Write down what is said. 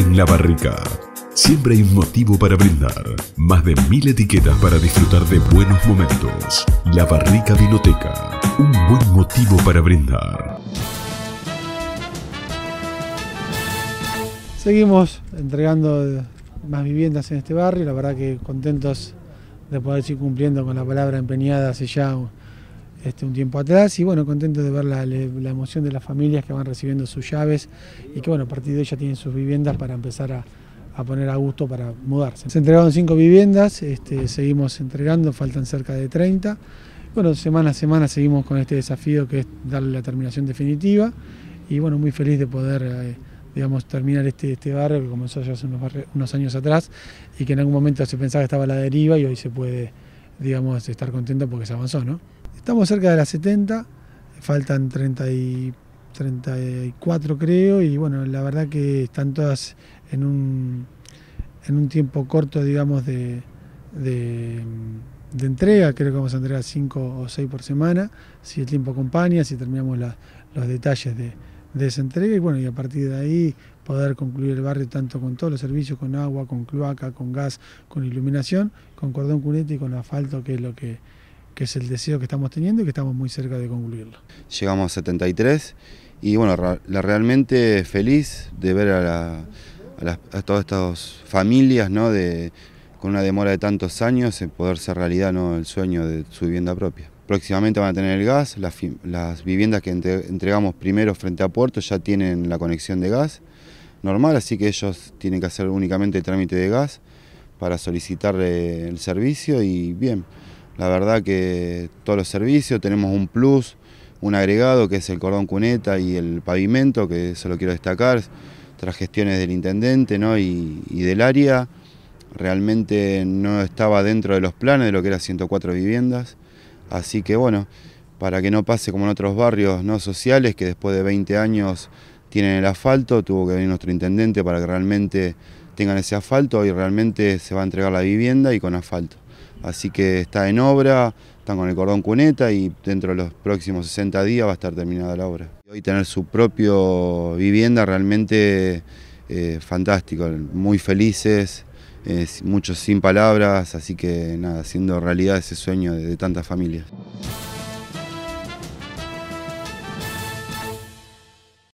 en la barrica. Siempre hay un motivo para brindar. Más de mil etiquetas para disfrutar de buenos momentos. La Barrica Vinoteca. Un buen motivo para brindar. Seguimos entregando más viviendas en este barrio. La verdad que contentos de poder seguir cumpliendo con la palabra empeñada hace ya este, un tiempo atrás y bueno, contento de ver la, emoción de las familias que van recibiendo sus llaves y que bueno, a partir de ya tienen sus viviendas para empezar a, poner a gusto para mudarse. Se entregaron cinco viviendas, este, seguimos entregando, faltan cerca de 30. Bueno, semana a semana seguimos con este desafío que es darle la terminación definitiva y bueno, muy feliz de poder... Eh, digamos, terminar este, este barrio que comenzó ya hace unos, unos años atrás y que en algún momento se pensaba que estaba a la deriva y hoy se puede, digamos, estar contento porque se avanzó, ¿no? Estamos cerca de las 70, faltan 30 34 creo, y bueno, la verdad que están todas en un, en un tiempo corto, digamos, de, entrega, creo que vamos a entregar 5 o 6 por semana, si el tiempo acompaña, si terminamos los detalles de, de esa entrega, y bueno, y a partir de ahí poder concluir el barrio tanto con todos los servicios, con agua, con cloaca, con gas, con iluminación, con cordón cunete y con asfalto, que es lo que que es el deseo que estamos teniendo y que estamos muy cerca de concluirlo. Llegamos a 73 y bueno, realmente feliz de ver a, todas estas familias ¿no? con una demora de tantos años en poder ser realidad ¿no? el sueño de su vivienda propia. Próximamente van a tener el gas, las, viviendas que entregamos primero frente a Puerto ya tienen la conexión de gas normal, así que ellos tienen que hacer únicamente el trámite de gas para solicitar el servicio y bien, la verdad que todos los servicios, tenemos un plus, un agregado que es el cordón cuneta y el pavimento, que eso lo quiero destacar, tras gestiones del intendente ¿no? y, y del área. Realmente no estaba dentro de los planes de lo que eran 104 viviendas, así que bueno, para que no pase como en otros barrios no sociales que después de 20 años tienen el asfalto, tuvo que venir nuestro intendente para que realmente tengan ese asfalto y realmente se va a entregar la vivienda y con asfalto así que está en obra, están con el cordón cuneta y dentro de los próximos 60 días va a estar terminada la obra. Hoy tener su propia vivienda realmente eh, fantástico, muy felices, eh, muchos sin palabras, así que nada, haciendo realidad ese sueño de tantas familias.